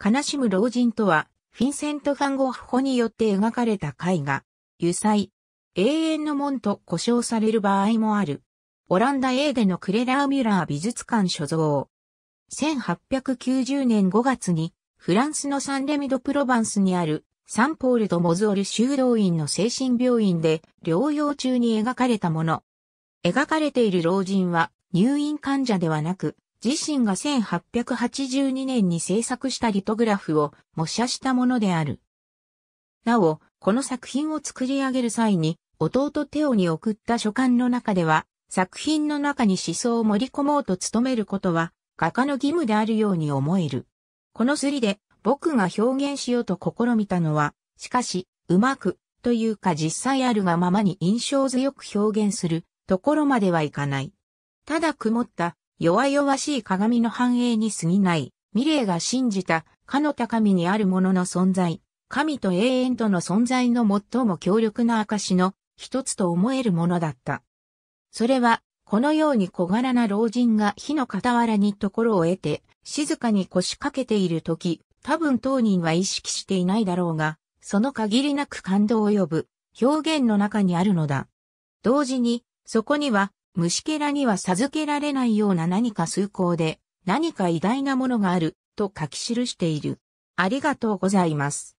悲しむ老人とは、フィンセント・ファンゴッホによって描かれた絵画、油彩、永遠の門と呼称される場合もある。オランダ A でのクレラー・ミュラー美術館所蔵。1890年5月に、フランスのサンレミド・プロバンスにある、サンポール・ド・モズオル修道院の精神病院で療養中に描かれたもの。描かれている老人は入院患者ではなく、自身が1882年に制作したリトグラフを模写したものである。なお、この作品を作り上げる際に、弟テオに送った書簡の中では、作品の中に思想を盛り込もうと努めることは、画家の義務であるように思える。このすりで、僕が表現しようと試みたのは、しかし、うまく、というか実際あるがままに印象強く表現する、ところまではいかない。ただ曇った弱々しい鏡の繁栄に過ぎない、ミレーが信じた、かの高みにあるものの存在、神と永遠との存在の最も強力な証の一つと思えるものだった。それは、このように小柄な老人が火の傍らにところを得て、静かに腰掛けている時、多分当人は意識していないだろうが、その限りなく感動を呼ぶ、表現の中にあるのだ。同時に、そこには、虫けらには授けられないような何か崇高で、何か偉大なものがある、と書き記している。ありがとうございます。